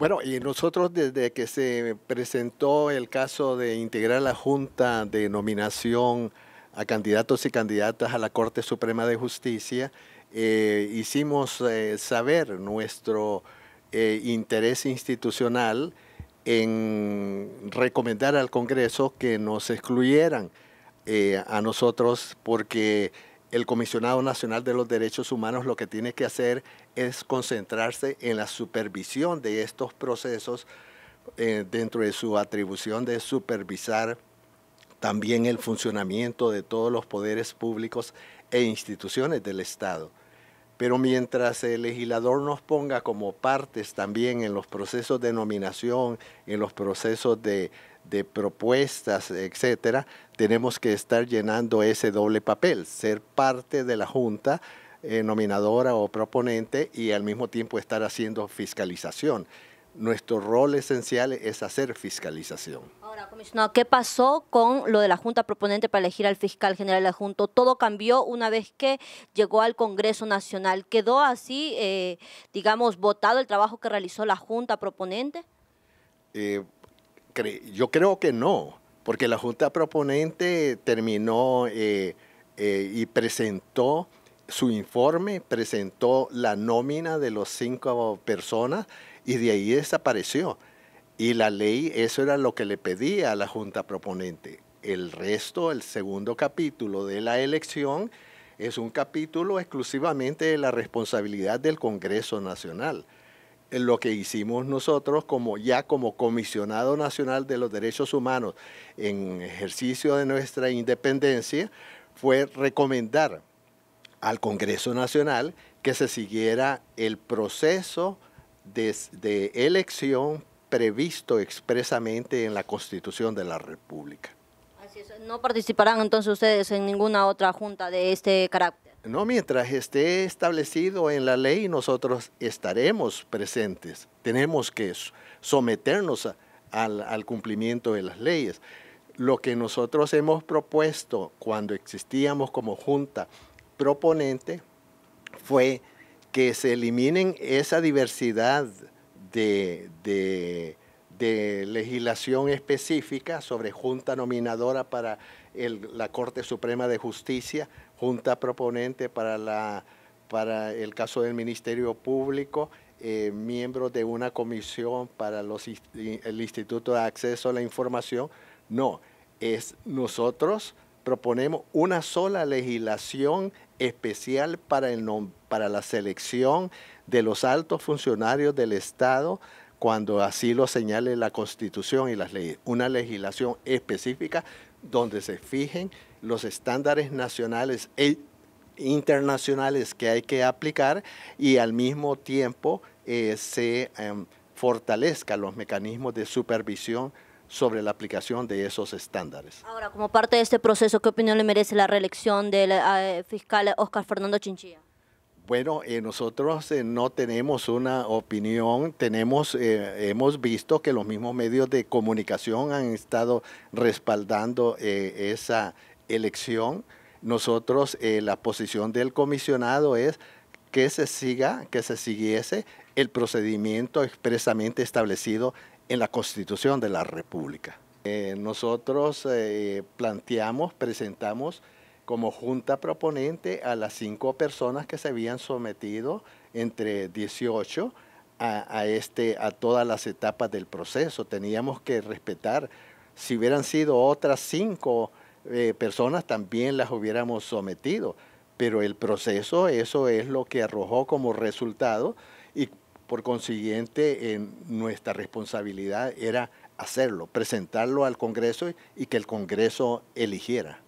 Bueno, y nosotros desde que se presentó el caso de integrar la Junta de Nominación a candidatos y candidatas a la Corte Suprema de Justicia, eh, hicimos eh, saber nuestro eh, interés institucional en recomendar al Congreso que nos excluyeran a nosotros porque el Comisionado Nacional de los Derechos Humanos lo que tiene que hacer es concentrarse en la supervisión de estos procesos eh, dentro de su atribución de supervisar también el funcionamiento de todos los poderes públicos e instituciones del Estado. Pero mientras el legislador nos ponga como partes también en los procesos de nominación, en los procesos de, propuestas, etcétera, tenemos que estar llenando ese doble papel, ser parte de la Junta eh, nominadora o proponente y al mismo tiempo estar haciendo fiscalización nuestro rol esencial es hacer fiscalización. Ahora, comisionado, ¿qué pasó con lo de la Junta Proponente para elegir al fiscal general de adjunto? Todo cambió una vez que llegó al Congreso Nacional. ¿Quedó así, eh, digamos, votado el trabajo que realizó la Junta Proponente? Eh, yo creo que no, porque la Junta Proponente terminó eh, y presentó su informe, presentó la nómina de los cinco personas y de ahí desapareció. Y la ley, eso era lo que le pedía a la Junta Proponente. El resto, el segundo capítulo de la elección, es un capítulo exclusivamente de la responsabilidad del Congreso Nacional. Lo que hicimos nosotros como ya como comisionado nacional de los derechos humanos en ejercicio de nuestra independencia fue recomendar al Congreso Nacional que se siguiera el proceso de, elección previsto expresamente en la Constitución de la República. ¿No participarán entonces ustedes en ninguna otra junta de este carácter? No, mientras esté establecido en la ley, nosotros estaremos presentes. Tenemos que someternos al, al cumplimiento de las leyes. Lo que nosotros hemos propuesto cuando existíamos como junta proponente fue que se eliminen esa diversidad de, legislación específica sobre junta nominadora para la Corte Suprema de Justicia, junta proponente para, el caso del Ministerio Público, eh, miembro de una comisión para los, el Instituto de Acceso a la Información. No, es nosotros proponemos una sola legislación especial para, para la selección de los altos funcionarios del Estado cuando así lo señale la Constitución y las leyes. Una legislación específica donde se fijen los estándares nacionales e internacionales que hay que aplicar y al mismo tiempo eh, se em, fortalezcan los mecanismos de supervisión sobre la aplicación de esos estándares. Ahora, como parte de este proceso, ¿qué opinión le merece la reelección del eh, fiscal Oscar Fernando Chinchilla? Bueno, eh, nosotros eh, no tenemos una opinión, tenemos, hemos visto que los mismos medios de comunicación han estado respaldando esa elección. Nosotros, la posición del comisionado es que se siga, que se siguiese el procedimiento expresamente establecido en la Constitución de la República. Eh, nosotros eh, planteamos, presentamos como junta proponente a las cinco personas que se habían sometido entre 18 a, este, a todas las etapas del proceso. Teníamos que respetar, si hubieran sido otras cinco eh, personas, también las hubiéramos sometido. Pero el proceso, eso es lo que arrojó como resultado por consiguiente, en nuestra responsabilidad era hacerlo, presentarlo al Congreso y que el Congreso eligiera.